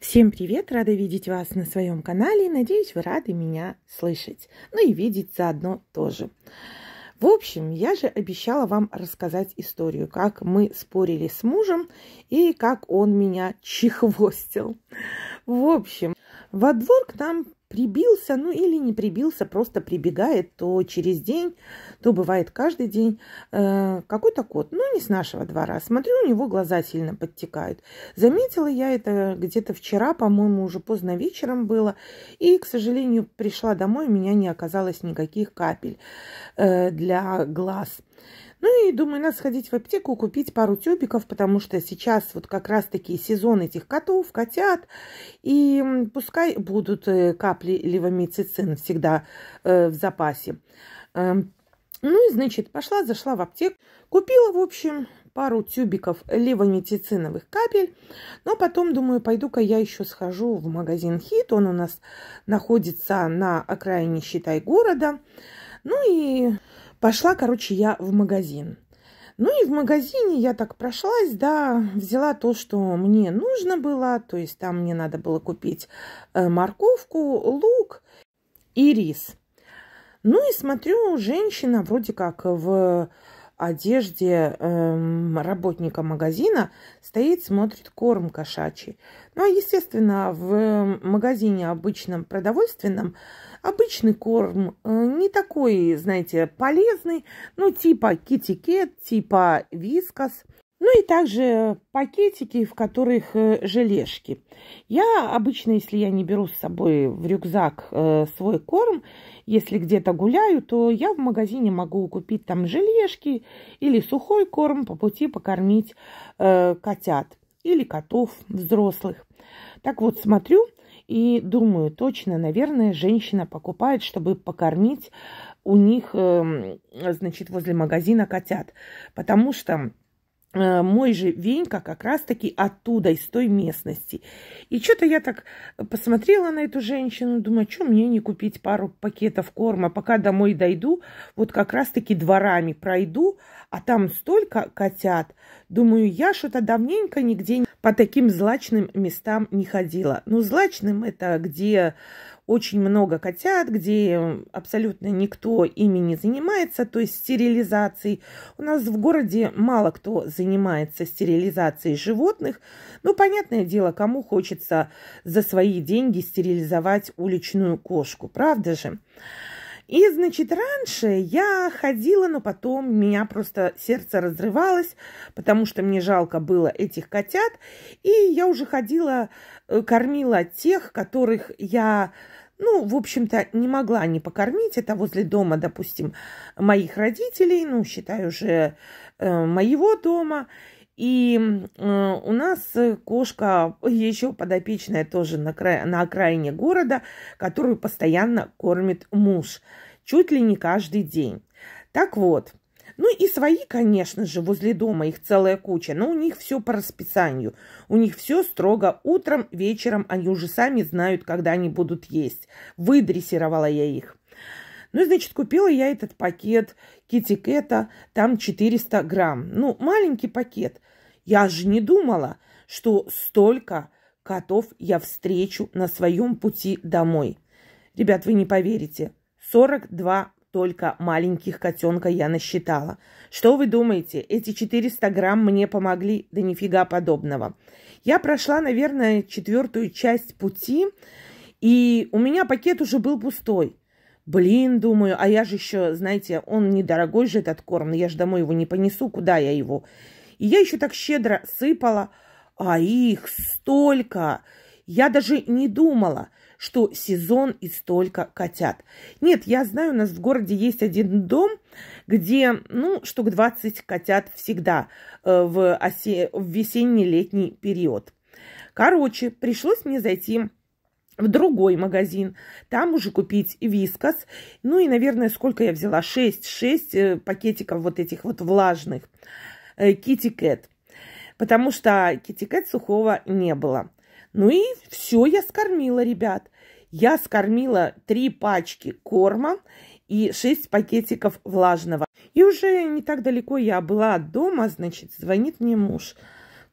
Всем привет! Рада видеть вас на своем канале. Надеюсь, вы рады меня слышать. Ну и видеть заодно тоже. В общем, я же обещала вам рассказать историю, как мы спорили с мужем и как он меня чехвостил. В общем, во двор к нам прибился, ну или не прибился, просто прибегает то через день, то бывает каждый день. Э, какой-то кот, ну не с нашего двора. Смотрю, у него глаза сильно подтекают. Заметила я это где-то вчера, по-моему, уже поздно вечером было. И, к сожалению, пришла домой, у меня не оказалось никаких капель э, для глаз. Ну и думаю, надо сходить в аптеку, купить пару тюбиков, потому что сейчас вот как раз-таки сезон этих котов, котят, и пускай будут э, капли левомицицин всегда э, в запасе. Э, ну и, значит, пошла, зашла в аптеку, купила, в общем, пару тюбиков левомитициновых капель. Но потом, думаю, пойду-ка я еще схожу в магазин Хит. Он у нас находится на окраине, считай, города. Ну и Пошла, короче, я в магазин. Ну и в магазине я так прошлась, да, взяла то, что мне нужно было, то есть там мне надо было купить э, морковку, лук и рис. Ну и смотрю, женщина вроде как в одежде эм, работника магазина стоит, смотрит корм кошачий. Ну, а естественно, в э, магазине обычном продовольственном Обычный корм, э, не такой, знаете, полезный, ну, типа китикет, типа вискас. Ну и также пакетики, в которых э, желешки. Я обычно, если я не беру с собой в рюкзак э, свой корм, если где-то гуляю, то я в магазине могу купить там желешки или сухой корм по пути покормить котят или котов взрослых. Так вот, смотрю, и думаю, точно, наверное, женщина покупает, чтобы покормить у них, эм, значит, возле магазина котят. Потому что Э, мой же Венька как раз-таки оттуда, из той местности. И что-то я так посмотрела на эту женщину, думаю, что мне не купить пару пакетов корма, пока домой дойду, вот как раз-таки дворами пройду, а там столько котят. Думаю, я что-то давненько нигде по таким злачным местам не ходила. Ну, злачным это где очень много котят, где абсолютно никто ими не занимается, то есть стерилизацией. У нас в городе мало кто занимается стерилизацией животных. но ну, понятное дело, кому хочется за свои деньги стерилизовать уличную кошку, правда же? И, значит, раньше я ходила, но потом меня просто сердце разрывалось, потому что мне жалко было этих котят. И я уже ходила, э, кормила тех, которых я ну, в общем-то, не могла не покормить. Это возле дома, допустим, моих родителей, ну, считаю уже э, моего дома. И э, у нас э, кошка еще подопечная тоже на, кра... на окраине города, которую постоянно кормит муж. Чуть ли не каждый день. Так вот, ну и свои, конечно же, возле дома, их целая куча, но у них все по расписанию. У них все строго утром, вечером, они уже сами знают, когда они будут есть. Выдрессировала я их. Ну, значит, купила я этот пакет китикета, там 400 грамм. Ну, маленький пакет. Я же не думала, что столько котов я встречу на своем пути домой. Ребят, вы не поверите, 42 только маленьких котенка я насчитала. Что вы думаете, эти 400 грамм мне помогли? Да нифига подобного. Я прошла, наверное, четвертую часть пути, и у меня пакет уже был пустой. Блин, думаю, а я же еще, знаете, он недорогой же этот корм, я же домой его не понесу, куда я его? И я еще так щедро сыпала, а их столько! Я даже не думала – что сезон и столько котят. Нет, я знаю, у нас в городе есть один дом, где, ну, штук 20 котят всегда э, в, осе... в весенний-летний период. Короче, пришлось мне зайти в другой магазин. Там уже купить вискас. Ну и, наверное, сколько я взяла? 6, 6 э, пакетиков вот этих вот влажных. Э, китикет. Потому что китикет сухого не было. Ну и все я скормила, ребят. Я скормила три пачки корма и 6 пакетиков влажного. И уже не так далеко я была от дома, значит, звонит мне муж.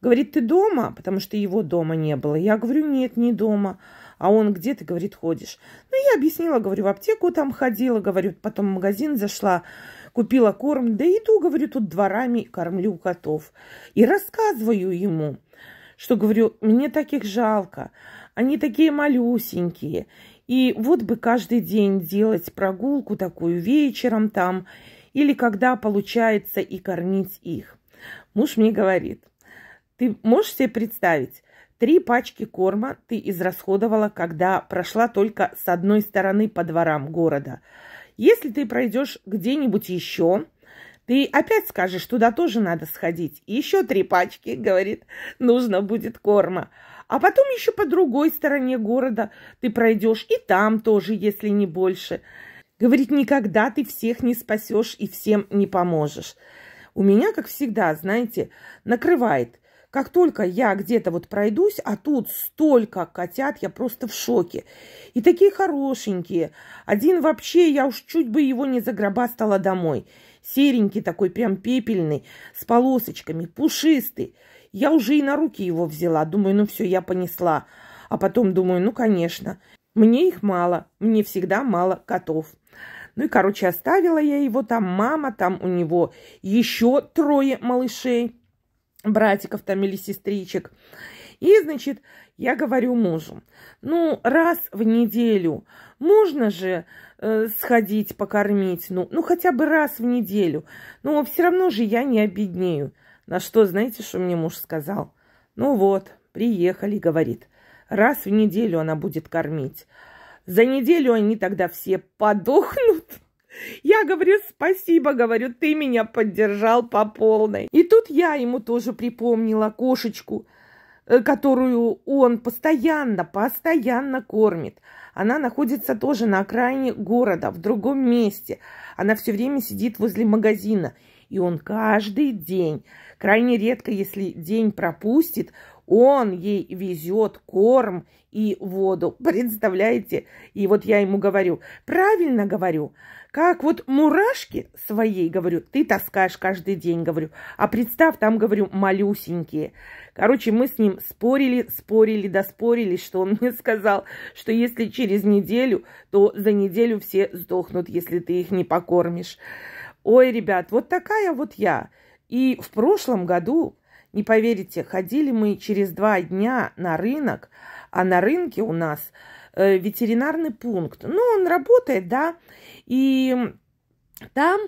Говорит, ты дома? Потому что его дома не было. Я говорю, нет, не дома. А он где ты, говорит, ходишь? Ну, я объяснила, говорю, в аптеку там ходила, говорю, потом в магазин зашла, купила корм. Да иду, говорю, тут дворами кормлю котов. И рассказываю ему что говорю, мне таких жалко, они такие малюсенькие. И вот бы каждый день делать прогулку такую вечером там, или когда получается и кормить их. Муж мне говорит, ты можешь себе представить, три пачки корма ты израсходовала, когда прошла только с одной стороны по дворам города. Если ты пройдешь где-нибудь еще, ты опять скажешь, туда тоже надо сходить. Еще три пачки, говорит, нужно будет корма. А потом еще по другой стороне города ты пройдешь, и там тоже, если не больше. Говорит, никогда ты всех не спасешь и всем не поможешь. У меня, как всегда, знаете, накрывает – как только я где-то вот пройдусь, а тут столько котят, я просто в шоке. И такие хорошенькие. Один вообще, я уж чуть бы его не загробастала домой. Серенький такой, прям пепельный, с полосочками, пушистый. Я уже и на руки его взяла. Думаю, ну все, я понесла. А потом думаю, ну конечно, мне их мало. Мне всегда мало котов. Ну и, короче, оставила я его там. Мама, там у него еще трое малышей братиков там или сестричек. И, значит, я говорю мужу, ну, раз в неделю можно же э, сходить покормить, ну, ну, хотя бы раз в неделю, но ну, все равно же я не обеднею. На что, знаете, что мне муж сказал? Ну вот, приехали, говорит, раз в неделю она будет кормить. За неделю они тогда все подохнут. Я говорю, спасибо, говорю, ты меня поддержал по полной. И тут я ему тоже припомнила кошечку, э, которую он постоянно, постоянно кормит. Она находится тоже на окраине города, в другом месте. Она все время сидит возле магазина. И он каждый день, крайне редко, если день пропустит, он ей везет корм и воду. Представляете? И вот я ему говорю, правильно говорю, как вот мурашки своей, говорю, ты таскаешь каждый день, говорю. А представь, там, говорю, малюсенькие. Короче, мы с ним спорили, спорили, доспорили, что он мне сказал, что если через неделю, то за неделю все сдохнут, если ты их не покормишь. Ой, ребят, вот такая вот я. И в прошлом году, не поверите, ходили мы через два дня на рынок, а на рынке у нас Э, ветеринарный пункт. Ну, он работает, да, и там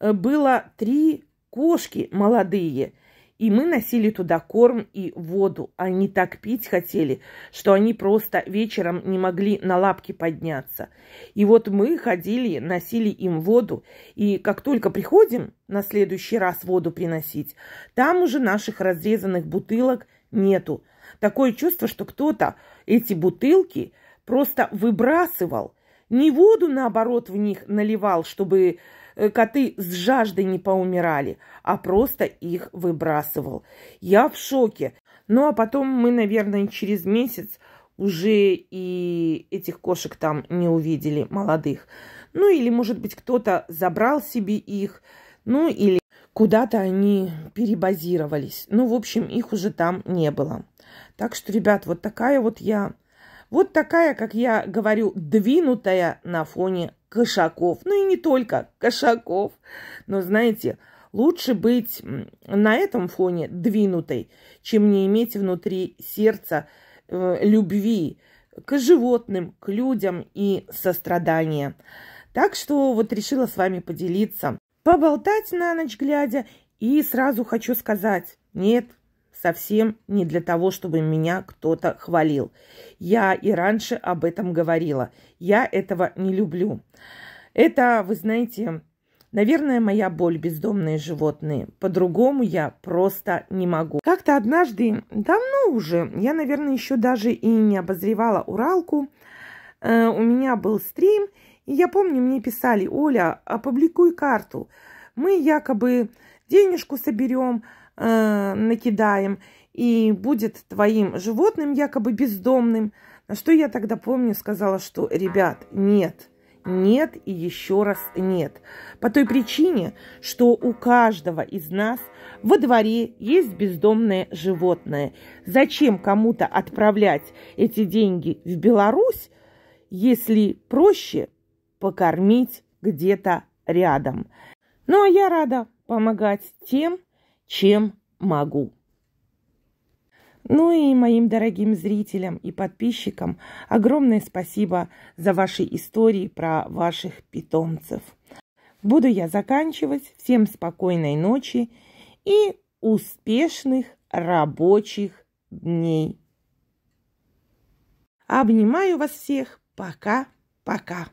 э, было три кошки молодые, и мы носили туда корм и воду. Они так пить хотели, что они просто вечером не могли на лапки подняться. И вот мы ходили, носили им воду. И как только приходим на следующий раз воду приносить, там уже наших разрезанных бутылок нету. Такое чувство, что кто-то эти бутылки просто выбрасывал. Не воду, наоборот, в них наливал, чтобы э, коты с жаждой не поумирали, а просто их выбрасывал. Я в шоке. Ну, а потом мы, наверное, через месяц уже и этих кошек там не увидели, молодых. Ну, или, может быть, кто-то забрал себе их, ну, или куда-то они перебазировались. Ну, в общем, их уже там не было. Так что, ребят, вот такая вот я вот такая, как я говорю, двинутая на фоне кошаков. Ну и не только кошаков. Но знаете, лучше быть на этом фоне двинутой, чем не иметь внутри сердца э, любви к животным, к людям и сострадания. Так что вот решила с вами поделиться. Поболтать на ночь глядя и сразу хочу сказать, нет, совсем не для того, чтобы меня кто-то хвалил. Я и раньше об этом говорила. Я этого не люблю. Это, вы знаете, Наверное, моя боль – бездомные животные. По-другому я просто не могу. Как-то однажды, давно уже, я, наверное, еще даже и не обозревала Уралку, э, у меня был стрим, и я помню, мне писали, Оля, опубликуй карту. Мы якобы денежку соберем, э, накидаем, и будет твоим животным якобы бездомным. На что я тогда помню, сказала, что, ребят, нет, нет и еще раз нет. По той причине, что у каждого из нас во дворе есть бездомное животное. Зачем кому-то отправлять эти деньги в Беларусь, если проще покормить где-то рядом? Ну, а я рада помогать тем, чем могу. Ну и моим дорогим зрителям и подписчикам огромное спасибо за ваши истории про ваших питомцев. Буду я заканчивать. Всем спокойной ночи и успешных рабочих дней. Обнимаю вас всех. Пока-пока.